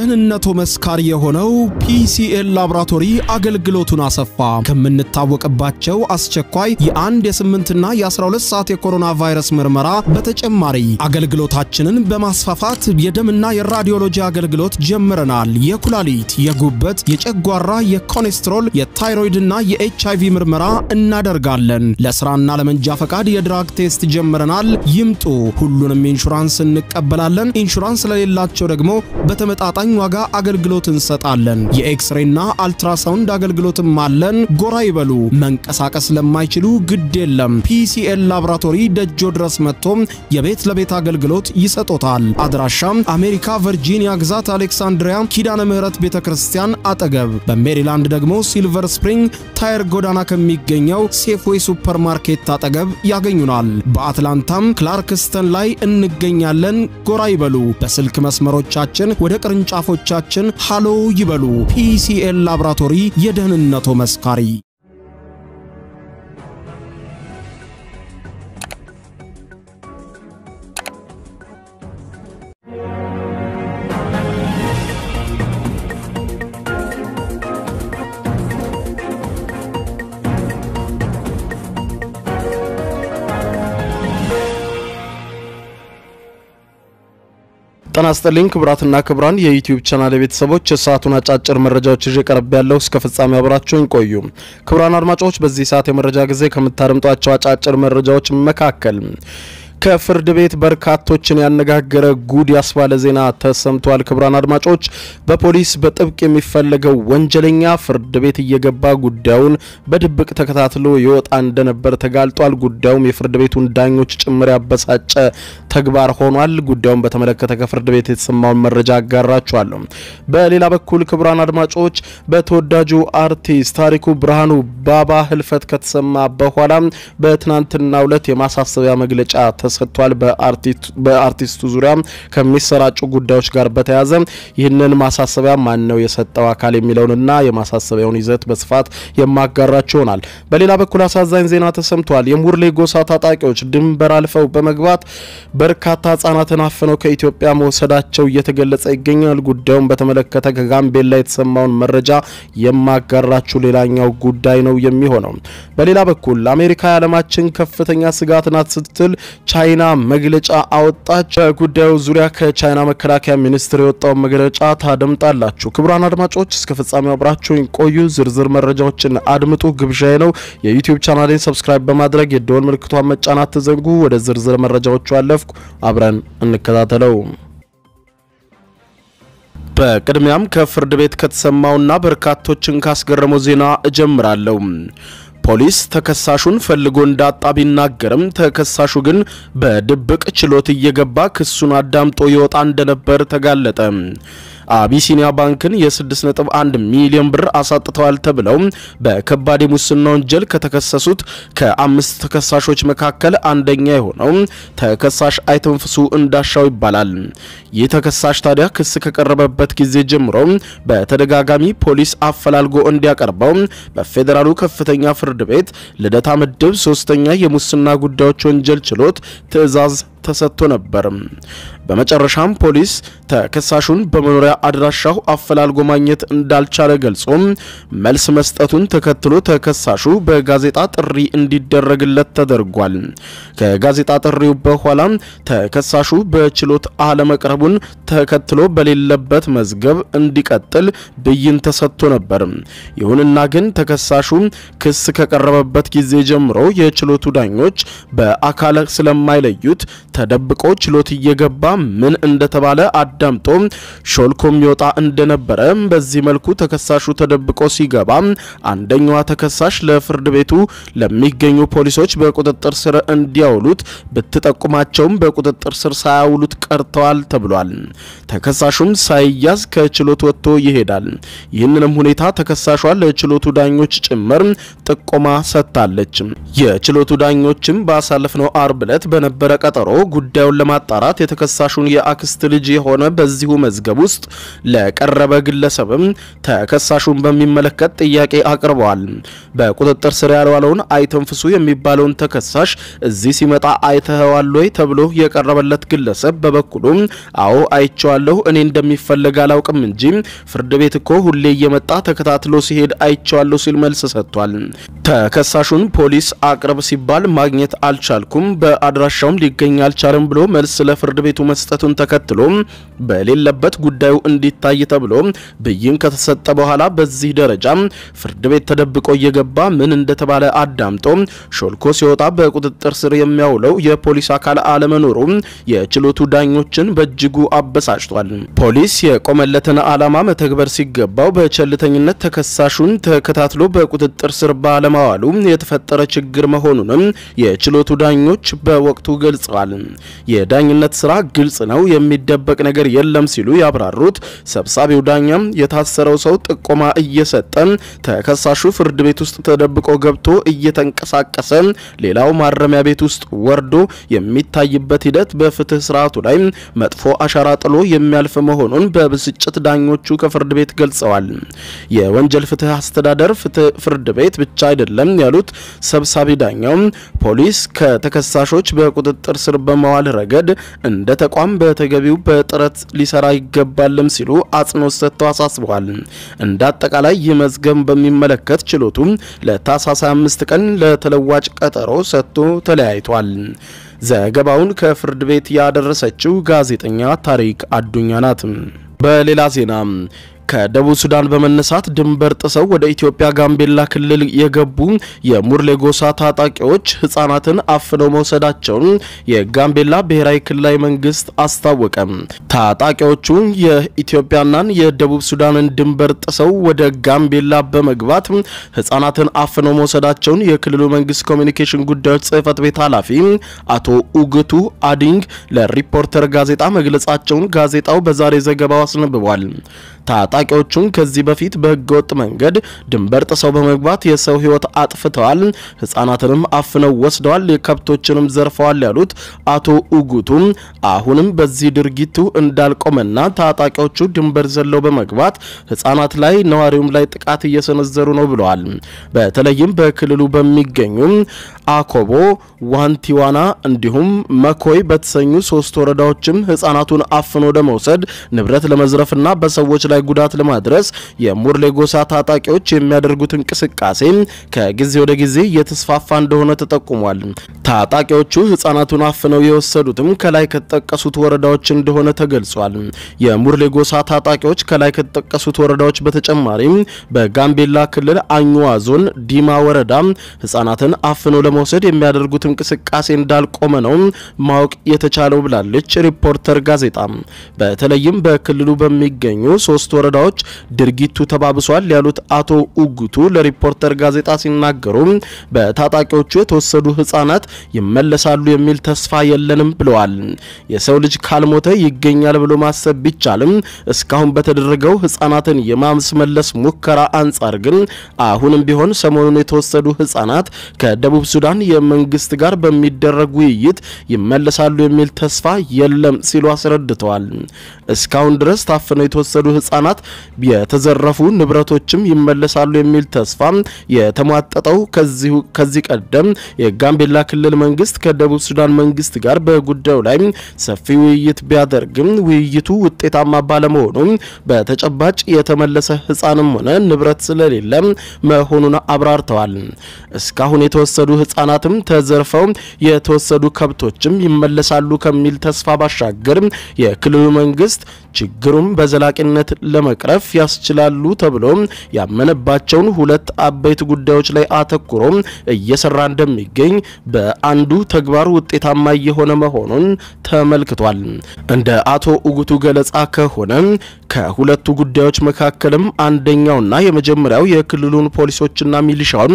ደህንነቱ መስካሪ የሆነው ፒሲኤል ላብራቶሪ አገልግሎቱን አሰፋ። ከምንታወቅባቸው አስቸኳይ የአንድ የስምንትና የ12 ሰዓት የኮሮና ቫይረስ ምርመራ በተጨማሪ አገልግሎታችንን በማስፋፋት የደምና የራዲዮሎጂ አገልግሎት ጀምረናል። የኩላሊት፣ የጉበት፣ የጨጓራ፣ የኮሌስትሮል፣ የታይሮይድና የኤችአይቪ ምርመራ እናደርጋለን። ለስራና ለመንጃ ፈቃድ የድራግ ቴስት ጀምረናል። ይምጡ። ሁሉንም ኢንሹራንስ እንቀበላለን። ኢንሹራንስ ለሌላቸው ደግሞ በተመጣጣ በተመጣጣኝ ዋጋ አገልግሎት እንሰጣለን። የኤክስሬና አልትራሳውንድ አገልግሎትም አለን። ጎራ ይበሉ። መንቀሳቀስ ለማይችሉ ግድ የለም። ፒሲኤል ላብራቶሪ ደጆ ድረስ መጥቶም የቤት ለቤት አገልግሎት ይሰጦታል። አድራሻም አሜሪካ ቨርጂኒያ ግዛት አሌክሳንድሪያ ኪዳነ ምህረት ቤተ ክርስቲያን አጠገብ፣ በሜሪላንድ ደግሞ ሲልቨር ስፕሪንግ ታየር ጎዳና ከሚገኘው ሴፍዌይ ሱፐርማርኬት አጠገብ ያገኙናል። በአትላንታም ክላርክስተን ላይ እንገኛለን። ጎራ ይበሉ። በስልክ መስመሮቻችን ወደ ቅርንጫ ቅርንጫፎቻችን ሃሎ ይበሉ። ፒሲኤል ላብራቶሪ የደህንነቱ መስካሪ ጤና ይስጥልኝ ክቡራትና ክቡራን የዩቲዩብ ቻናል ቤተሰቦች የሰዓቱን አጫጭር መረጃዎች ይዤ ቀርብ ያለው እስከ ፍጻሜ አብራችሁን ቆዩ። ክቡራን አድማጮች በዚህ ሰዓት የመረጃ ጊዜ ከምታደምጧቸው አጫጭር መረጃዎች መካከል ከፍርድ ቤት በርካቶችን ያነጋገረ ጉድ ያስባለ ዜና ተሰምቷል። ክቡራን አድማጮች፣ በፖሊስ በጥብቅ የሚፈለገው ወንጀለኛ ፍርድ ቤት እየገባ ጉዳዩን በድብቅ ተከታትሎ ይወጣ እንደነበር ተጋልጧል። ጉዳዩም የፍርድ ቤቱን ዳኞች ጭምር ያበሳጨ ተግባር ሆኗል። ጉዳዩን በተመለከተ ከፍርድ ቤት የተሰማውን መረጃ አጋራችኋለሁ። በሌላ በኩል ክቡራን አድማጮች፣ በተወዳጁ አርቲስት ታሪኩ ብርሃኑ ባባ ህልፈት ከተሰማ በኋላ በትናንትናው ዕለት የማሳሰቢያ መግለጫ ተሰጥቷል። በአርቲስቱ ዙሪያ ከሚሰራጩ ጉዳዮች ጋር በተያያዘ ይህንን ማሳሰቢያ ማን ነው የሰጠው አካል የሚለውንና የማሳሰቢያውን ይዘት በስፋት የማጋራቸው ይሆናል። በሌላ በኩል አሳዛኝ ዜና ተሰምቷል። የሙርሌ ጎሳ ታጣቂዎች ድንበር አልፈው በመግባት በርካታ ህጻናትን አፍነው ከኢትዮጵያ መውሰዳቸው እየተገለጸ ይገኛል። ጉዳዩን በተመለከተ ከጋምቤላ የተሰማውን መረጃ የማጋራችሁ ሌላኛው ጉዳይ ነው የሚሆነው። በሌላ በኩል አሜሪካ የዓለማችን ከፍተኛ ስጋት ናት ስትል ቻይና መግለጫ አወጣች። በጉዳዩ ዙሪያ ከቻይና መከላከያ ሚኒስቴር የወጣውን መግለጫ ታደምጣላችሁ። ክቡራን አድማጮች እስከ ፍጻሜው አብራችሁኝ ቆዩ። ዝርዝር መረጃዎችን አድምጡ ግብዣዬ ነው። የዩቲዩብ ቻናሌን ሰብስክራይብ በማድረግ የደወል ምልክቷን መጫን አትዘንጉ። ወደ ዝርዝር መረጃዎቹ አለፍኩ። አብረን እንከታተለው። በቅድሚያም ከፍርድ ቤት ከተሰማውና በርካቶችን ካስገረመው ዜና እጀምራለሁ። ፖሊስ ተከሳሹን ፈልጎ እንዳጣ ቢናገርም ተከሳሹ ግን በድብቅ ችሎት እየገባ ክሱን አዳምጦ ይወጣ እንደነበር ተጋለጠ። አቢሲኒያ ባንክን የ6.1 ሚሊዮን ብር አሳጥተዋል ተብለው በከባድ የሙስና ወንጀል ከተከሰሱት ከአምስት ተከሳሾች መካከል አንደኛ የሆነው ተከሳሽ አይተንፍሱ እንዳሻው ይባላል። ይህ ተከሳሽ ታዲያ ክስ ከቀረበበት ጊዜ ጀምሮ በተደጋጋሚ ፖሊስ አፈላልጎ እንዲያቀርበው በፌዴራሉ ከፍተኛ ፍርድ ቤት ልደታ ምድብ ሶስተኛ የሙስና ጉዳዮች ወንጀል ችሎት ትዕዛዝ ተሰጥቶ ነበር። በመጨረሻም ፖሊስ ተከሳሹን በመኖሪያ አድራሻው አፈላልጎ ማግኘት እንዳልቻለ ገልጾ መልስ መስጠቱን ተከትሎ ተከሳሹ በጋዜጣ ጥሪ እንዲደረግለት ተደርጓል። ከጋዜጣ ጥሪው በኋላ ተከሳሹ በችሎት አለመቅረቡን ተከትሎ በሌለበት መዝገብ እንዲቀጥል ብይን ተሰጥቶ ነበር። ይሁንና ግን ተከሳሹ ክስ ከቀረበበት ጊዜ ጀምሮ የችሎቱ ዳኞች በአካል ስለማይለዩት ተደብቆ ችሎት እየገባ ምን እንደተባለ አዳምጦ ሾልኮም ይወጣ እንደነበረ በዚህ መልኩ ተከሳሹ ተደብቆ ሲገባ አንደኛዋ ተከሳሽ ለፍርድ ቤቱ ለሚገኙ ፖሊሶች በቁጥጥር ስር እንዲያውሉት ብትጠቁማቸውም በቁጥጥር ስር ሳያውሉት ቀርተዋል ተብሏል። ተከሳሹም ሳይያዝ ከችሎት ወጥቶ ይሄዳል። ይህንንም ሁኔታ ተከሳሿ ለችሎቱ ዳኞች ጭምር ጥቆማ ሰጥታለች። የችሎቱ ዳኞችም ባሳለፍነው አርብ ዕለት በነበረ ቀጠሮ ጉዳዩን ለማጣራት የተከሳሹን የአክስት ልጅ የሆነ በዚሁ መዝገብ ውስጥ ለቀረበ ግለሰብም ተከሳሹን በሚመለከት ጥያቄ አቅርበዋል። በቁጥጥር ስር ያልዋለውን አይተንፍሱ የሚባለውን ተከሳሽ እዚህ ሲመጣ አይተኸዋል ወይ ተብሎ የቀረበለት ግለሰብ በበኩሉ አዎ አይቸዋለሁ እኔ እንደሚፈለግ አላውቅም እንጂ ፍርድ ቤት እኮ ሁሌ እየመጣ ተከታትሎ ሲሄድ አይቸዋለሁ ሲል መልስ ሰጥቷል። ተከሳሹን ፖሊስ አቅርብ ሲባል ማግኘት አልቻልኩም፣ በአድራሻውም ሊገኛል አልቻለም ብሎ መልስ ለፍርድ ቤቱ መስጠቱን ተከትሎ በሌለበት ጉዳዩ እንዲታይ ተብሎ ብይን ከተሰጠ በኋላ በዚህ ደረጃ ፍርድ ቤት ተደብቆ እየገባ ምን እንደተባለ አዳምጦ ሾልኮ ሲወጣ በቁጥጥር ስር የሚያውለው የፖሊስ አካል አለመኖሩ የችሎቱ ዳኞችን በእጅጉ አበሳጭቷል። ፖሊስ የቆመለትን ዓላማ መተግበር ሲገባው በቸልተኝነት ተከሳሹን ተከታትሎ በቁጥጥር ስር ባለማዋሉ የተፈጠረ ችግር መሆኑንም የችሎቱ ዳኞች በወቅቱ ገልጸዋል። የዳኝነት ስራ ግልጽ ነው፣ የሚደበቅ ነገር የለም ሲሉ ያብራሩት ሰብሳቢው ዳኛም የታሰረው ሰው ጥቆማ እየሰጠ ተከሳሹ ፍርድ ቤት ውስጥ ተደብቆ ገብቶ እየተንቀሳቀሰ ሌላው ማረሚያ ቤት ውስጥ ወርዶ የሚታይበት ሂደት በፍትህ ስርዓቱ ላይ መጥፎ አሻራ ጥሎ የሚያልፍ መሆኑን በብስጭት ዳኞቹ ከፍርድ ቤት ገልጸዋል። የወንጀል ፍትህ አስተዳደር ፍርድ ቤት ብቻ አይደለም ያሉት ሰብሳቢ ዳኛው ፖሊስ ከተከሳሾች በቁጥጥር ስር በ በመዋል ረገድ እንደ ተቋም በተገቢው በጥረት ሊሰራ ይገባልም ሲሉ አጽንኦት ሰጥተው አሳስበዋል። እንደ አጠቃላይ ይህ መዝገብ በሚመለከት ችሎቱ ለታህሳስ 25 ቀን ለተለዋጭ ቀጠሮ ሰጥቶ ተለያይቷል። ዘገባውን ከፍርድ ቤት ያደረሰችው ጋዜጠኛ ታሪክ አዱኛ ናት። በሌላ ዜና ከደቡብ ሱዳን በመነሳት ድንበር ጥሰው ወደ ኢትዮጵያ ጋምቤላ ክልል የገቡ የሙርሌ ጎሳ ታጣቂዎች ህጻናትን አፍነው መውሰዳቸውን የጋምቤላ ብሔራዊ ክልላዊ መንግስት አስታወቀም። ታጣቂዎቹ የኢትዮጵያናን የደቡብ ሱዳንን ድንበር ጥሰው ወደ ጋምቤላ በመግባት ህጻናትን አፍነው መውሰዳቸውን የክልሉ መንግስት ኮሚኒኬሽን ጉዳዮች ጽህፈት ቤት ኃላፊ አቶ ኡግቱ አዲንግ ለሪፖርተር ጋዜጣ መግለጻቸውን ጋዜጣው በዛሬ ዘገባው አስነብቧል። ታጣቂዎቹን ከዚህ በፊት በህገወጥ መንገድ ድንበር ጥሰው በመግባት የሰው ህይወት አጥፍተዋል፣ ህጻናትንም አፍነው ወስደዋል፣ የከብቶችንም ዘርፈዋል ያሉት አቶ ኡጉቱ አሁንም በዚህ ድርጊቱ እንዳልቆመና ታጣቂዎቹ ድንበር ዘለው በመግባት ህጻናት ላይ ነዋሪውም ላይ ጥቃት እየሰነዘሩ ነው ብለዋል። በተለይም በክልሉ በሚገኙ አኮቦ፣ ዋንቲዋና እንዲሁም መኮይ በተሰኙ ሶስት ወረዳዎችም ህጻናቱን አፍኖ ለመውሰድ ንብረት ለመዝረፍና በሰዎች ላይ ላይ ጉዳት ለማድረስ የሙርሌ ጎሳ ታጣቂዎች የሚያደርጉት እንቅስቃሴ ከጊዜ ወደ ጊዜ እየተስፋፋ እንደሆነ ተጠቁሟል። ታጣቂዎቹ ህጻናቱን አፍነው የወሰዱትም ከላይ ከተጠቀሱት ወረዳዎች እንደሆነ ተገልጿል። የሙርሌ ጎሳ ታጣቂዎች ከላይ ከተጠቀሱት ወረዳዎች በተጨማሪም በጋምቤላ ክልል አኝዋ ዞን ዲማ ወረዳ ህጻናትን አፍነው ለመውሰድ የሚያደርጉት እንቅስቃሴ እንዳልቆመ ነው ማወቅ የተቻለው ብላለች ሪፖርተር ጋዜጣ። በተለይም በክልሉ በሚገኙ ሶስት ሶስት ወረዳዎች ድርጊቱ ተባብሷል ያሉት አቶ ኡጉቱ ለሪፖርተር ጋዜጣ ሲናገሩ በታጣቂዎቹ የተወሰዱ ህጻናት ይመለሳሉ የሚል ተስፋ የለንም ብለዋል። የሰው ልጅ ካልሞተ ይገኛል ብሎ ማሰብ ቢቻልም እስካሁን በተደረገው ህጻናትን የማስመለስ ሙከራ አንጻር ግን አሁንም ቢሆን ሰሞኑን የተወሰዱ ህጻናት ከደቡብ ሱዳን የመንግስት ጋር በሚደረግ ውይይት ይመለሳሉ የሚል ተስፋ የለም ሲሉ አስረድተዋል። እስካሁን ድረስ ታፍነው የተወሰዱ ህጻናት ህጻናት የተዘረፉ ንብረቶችም ይመለሳሉ የሚል ተስፋ የተሟጠጠው ከዚህ ቀደም የጋምቤላ ክልል መንግስት ከደቡብ ሱዳን መንግስት ጋር በጉዳዩ ላይ ሰፊ ውይይት ቢያደርግም ውይይቱ ውጤታማ ባለመሆኑ በተጨባጭ የተመለሰ ህፃንም ሆነ ንብረት ስለሌለ መሆኑን አብራርተዋል። እስካሁን የተወሰዱ ህፃናትም ተዘርፈው የተወሰዱ ከብቶችም ይመለሳሉ ከሚል ተስፋ ባሻገር የክልሉ መንግስት ችግሩም በዘላቂነት ለመቅረፍ ያስችላሉ ተብሎ ያመነባቸውን ሁለት አበይት ጉዳዮች ላይ አተኩሮ እየሰራ እንደሚገኝ በአንዱ ተግባር ውጤታማ እየሆነ መሆኑን ተመልክቷል። እንደ አቶ ኡጉቱ ገለጻ ከሆነ ከሁለቱ ጉዳዮች መካከልም አንደኛውና የመጀመሪያው የክልሉን ፖሊሶችና ሚሊሻውን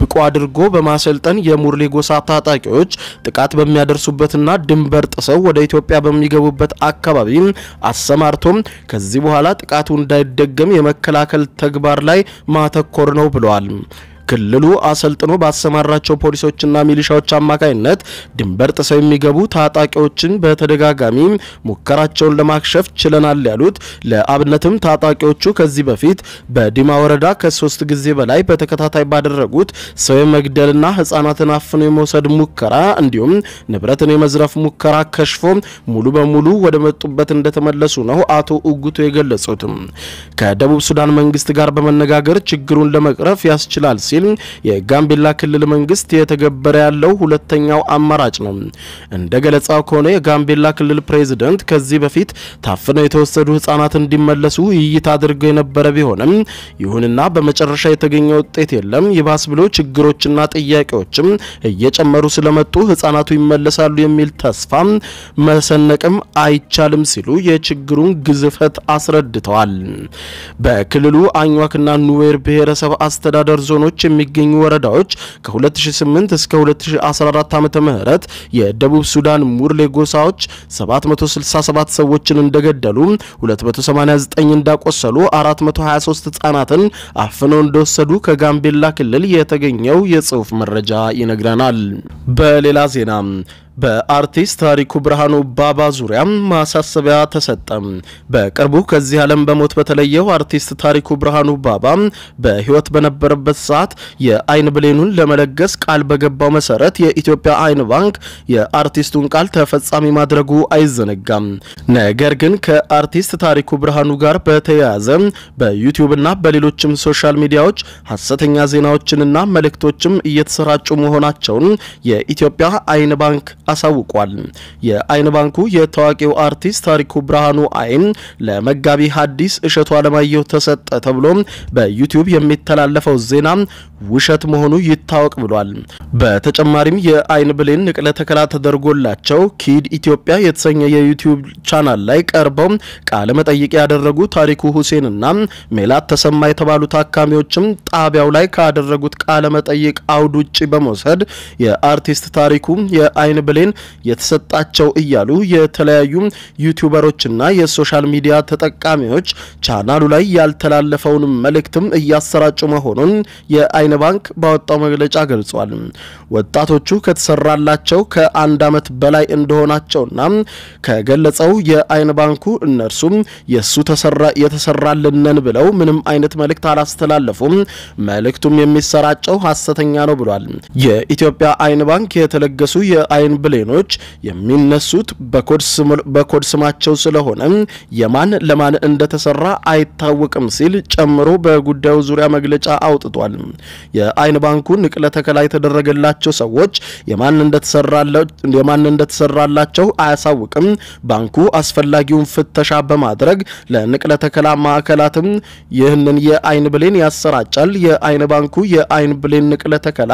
ብቁ አድርጎ በማሰልጠን የሙርሌ ጎሳ ታጣቂዎች ጥቃት በሚያደርሱበትና ድንበር ጥሰው ወደ ኢትዮጵያ በሚገቡበት አካባቢ አሰማርቶም ከዚህ በኋላ ጥቃቱ እንዳይደገም የመከላከል ተግባር ላይ ማተኮር ነው ብለዋል። ክልሉ አሰልጥኖ ባሰማራቸው ፖሊሶችና ሚሊሻዎች አማካይነት ድንበር ጥሰው የሚገቡ ታጣቂዎችን በተደጋጋሚ ሙከራቸውን ለማክሸፍ ችለናል ያሉት ለአብነትም ታጣቂዎቹ ከዚህ በፊት በዲማ ወረዳ ከሶስት ጊዜ በላይ በተከታታይ ባደረጉት ሰው የመግደልና ህጻናትን አፍኖ የመውሰድ ሙከራ እንዲሁም ንብረትን የመዝረፍ ሙከራ ከሽፎ ሙሉ በሙሉ ወደ መጡበት እንደተመለሱ ነው አቶ እጉቱ የገለጹት። ከደቡብ ሱዳን መንግስት ጋር በመነጋገር ችግሩን ለመቅረፍ ያስችላል ሲል ሲል የጋምቤላ ክልል መንግስት የተገበረ ያለው ሁለተኛው አማራጭ ነው። እንደ ገለጻው ከሆነ የጋምቤላ ክልል ፕሬዝደንት ከዚህ በፊት ታፍነው የተወሰዱ ህጻናት እንዲመለሱ ውይይት አድርገው የነበረ ቢሆንም ይሁንና በመጨረሻ የተገኘ ውጤት የለም። ይባስ ብሎ ችግሮችና ጥያቄዎችም እየጨመሩ ስለመጡ ህጻናቱ ይመለሳሉ የሚል ተስፋ መሰነቅም አይቻልም ሲሉ የችግሩን ግዝፈት አስረድተዋል። በክልሉ አኟክና ኑዌር ብሔረሰብ አስተዳደር ዞኖች የሚገኙ ወረዳዎች ከ2008 እስከ 2014 ዓ ም የደቡብ ሱዳን ሙርሌ ጎሳዎች 767 ሰዎችን እንደገደሉ፣ 289 እንዳቆሰሉ፣ 423 ህጻናትን አፍነው እንደወሰዱ ከጋምቤላ ክልል የተገኘው የጽሁፍ መረጃ ይነግረናል። በሌላ ዜና በአርቲስት ታሪኩ ብርሃኑ ባባ ዙሪያ ማሳሰቢያ ተሰጠም በቅርቡ ከዚህ ዓለም በሞት በተለየው አርቲስት ታሪኩ ብርሃኑ ባባ በህይወት በነበረበት ሰዓት የአይን ብሌኑን ለመለገስ ቃል በገባው መሰረት የኢትዮጵያ አይን ባንክ የአርቲስቱን ቃል ተፈጻሚ ማድረጉ አይዘነጋም። ነገር ግን ከአርቲስት ታሪኩ ብርሃኑ ጋር በተያያዘ በዩቲዩብና በሌሎችም ሶሻል ሚዲያዎች ሀሰተኛ ዜናዎችንና መልእክቶችም እየተሰራጩ መሆናቸውን የኢትዮጵያ አይን ባንክ አሳውቋል። የአይን ባንኩ የታዋቂው አርቲስት ታሪኩ ብርሃኑ አይን ለመጋቢ ሐዲስ እሸቱ አለማየሁ ተሰጠ ተብሎ በዩቲዩብ የሚተላለፈው ዜና ውሸት መሆኑ ይታወቅ ብሏል። በተጨማሪም የአይን ብሌን ንቅለ ተከላ ተደርጎላቸው ኪድ ኢትዮጵያ የተሰኘ የዩቲዩብ ቻናል ላይ ቀርበው ቃለ መጠይቅ ያደረጉ ታሪኩ ሁሴንና ሜላት ተሰማ የተባሉ ታካሚዎችም ጣቢያው ላይ ካደረጉት ቃለ መጠይቅ አውድ ውጭ በመውሰድ የአርቲስት ታሪኩ የአይን ብሌን ብሌን የተሰጣቸው እያሉ የተለያዩ ዩቲዩበሮችና የሶሻል ሚዲያ ተጠቃሚዎች ቻናሉ ላይ ያልተላለፈውን መልእክትም እያሰራጩ መሆኑን የአይን ባንክ ባወጣው መግለጫ ገልጿል። ወጣቶቹ ከተሰራላቸው ከአንድ ዓመት በላይ እንደሆናቸውና ከገለጸው የአይን ባንኩ እነርሱም የእሱ የተሰራልነን ብለው ምንም አይነት መልእክት አላስተላለፉም። መልእክቱም የሚሰራጨው ሀሰተኛ ነው ብሏል። የኢትዮጵያ አይን ባንክ የተለገሱ የአይን ብሌኖች የሚነሱት በኮድ ስማቸው ስለሆነ የማን ለማን እንደተሰራ አይታወቅም ሲል ጨምሮ በጉዳዩ ዙሪያ መግለጫ አውጥቷል። የአይን ባንኩ ንቅለ ተከላ የተደረገላቸው ሰዎች የማን እንደተሰራላቸው አያሳውቅም። ባንኩ አስፈላጊውን ፍተሻ በማድረግ ለንቅለ ተከላ ማዕከላትም ይህንን የአይን ብሌን ያሰራጫል። የአይን ባንኩ የአይን ብሌን ንቅለ ተከላ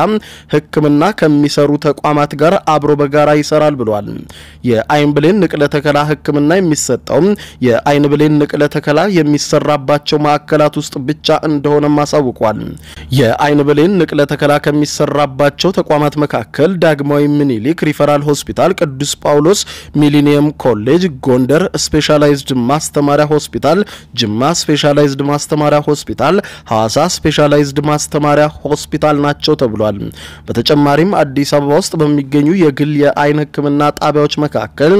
ሕክምና ከሚሰሩ ተቋማት ጋር አብሮ በጋ ጋር ይሰራል ብሏል። የአይን ብሌን ንቅለ ተከላ ህክምና የሚሰጠው የአይን ብሌን ንቅለ ተከላ የሚሰራባቸው ማዕከላት ውስጥ ብቻ እንደሆነም አሳውቋል። የአይን ብሌን ንቅለ ተከላ ከሚሰራባቸው ተቋማት መካከል ዳግማዊ ምኒልክ ሪፈራል ሆስፒታል፣ ቅዱስ ጳውሎስ ሚሊኒየም ኮሌጅ፣ ጎንደር ስፔሻላይዝድ ማስተማሪያ ሆስፒታል፣ ጅማ ስፔሻላይዝድ ማስተማሪያ ሆስፒታል፣ ሐዋሳ ስፔሻላይዝድ ማስተማሪያ ሆስፒታል ናቸው ተብሏል። በተጨማሪም አዲስ አበባ ውስጥ በሚገኙ የግል የአይን ህክምና ጣቢያዎች መካከል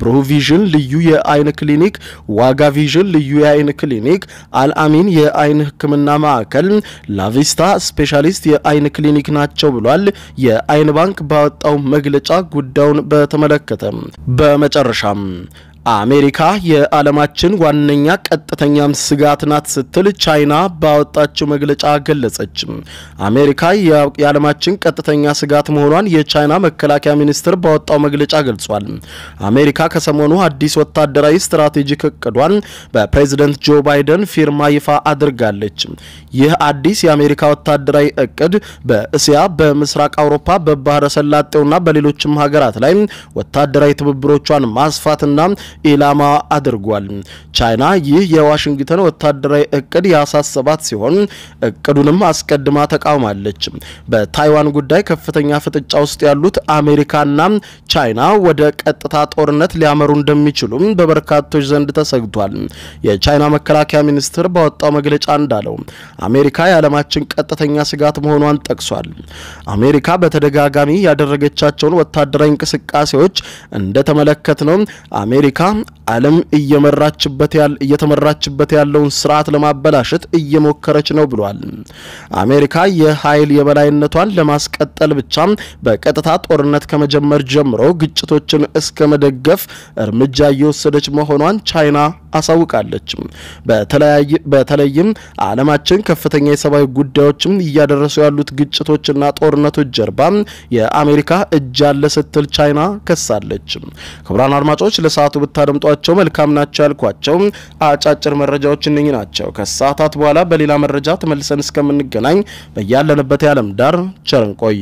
ብሩህ ቪዥን ልዩ የአይን ክሊኒክ፣ ዋጋ ቪዥን ልዩ የአይን ክሊኒክ፣ አልአሚን የአይን ህክምና ማዕከል፣ ላቪስታ ስፔሻሊስት የአይን ክሊኒክ ናቸው ብሏል። የአይን ባንክ ባወጣው መግለጫ ጉዳዩን በተመለከተ በመጨረሻም አሜሪካ የዓለማችን ዋነኛ ቀጥተኛም ስጋት ናት ስትል ቻይና ባወጣችው መግለጫ ገለጸች አሜሪካ የዓለማችን ቀጥተኛ ስጋት መሆኗን የቻይና መከላከያ ሚኒስትር ባወጣው መግለጫ ገልጿል። አሜሪካ ከሰሞኑ አዲስ ወታደራዊ ስትራቴጂክ እቅዷን በፕሬዝደንት ጆ ባይደን ፊርማ ይፋ አድርጋለች። ይህ አዲስ የአሜሪካ ወታደራዊ እቅድ በእስያ፣ በምስራቅ አውሮፓ፣ በባህረ ሰላጤውና በሌሎችም ሀገራት ላይ ወታደራዊ ትብብሮቿን ማስፋትና ኢላማ አድርጓል። ቻይና ይህ የዋሽንግተን ወታደራዊ እቅድ ያሳሰባት ሲሆን እቅዱንም አስቀድማ ተቃውማለች። በታይዋን ጉዳይ ከፍተኛ ፍጥጫ ውስጥ ያሉት አሜሪካና ቻይና ወደ ቀጥታ ጦርነት ሊያመሩ እንደሚችሉም በበርካቶች ዘንድ ተሰግቷል። የቻይና መከላከያ ሚኒስትር ባወጣው መግለጫ እንዳለው አሜሪካ የዓለማችን ቀጥተኛ ስጋት መሆኗን ጠቅሷል። አሜሪካ በተደጋጋሚ ያደረገቻቸውን ወታደራዊ እንቅስቃሴዎች እንደተመለከት ነው አሜሪካ አሜሪካ ዓለም እየመራችበት ያል እየተመራችበት ያለውን ስርዓት ለማበላሸት እየሞከረች ነው ብሏል። አሜሪካ የኃይል የበላይነቷን ለማስቀጠል ብቻ በቀጥታ ጦርነት ከመጀመር ጀምሮ ግጭቶችን እስከ መደገፍ እርምጃ እየወሰደች መሆኗን ቻይና አሳውቃለችም። በተለይም አለማችን ከፍተኛ የሰብአዊ ጉዳዮችም እያደረሱ ያሉት ግጭቶችና ጦርነቶች ጀርባ የአሜሪካ እጅ አለ ስትል ቻይና ከሳለችም። ክቡራን አድማጮች ለሰዓቱ ብታደምጧቸው መልካም ናቸው ያልኳቸው አጫጭር መረጃዎች እነኝ ናቸው። ከሰዓታት በኋላ በሌላ መረጃ ተመልሰን እስከምንገናኝ በያለንበት የዓለም ዳር ቸርንቆይ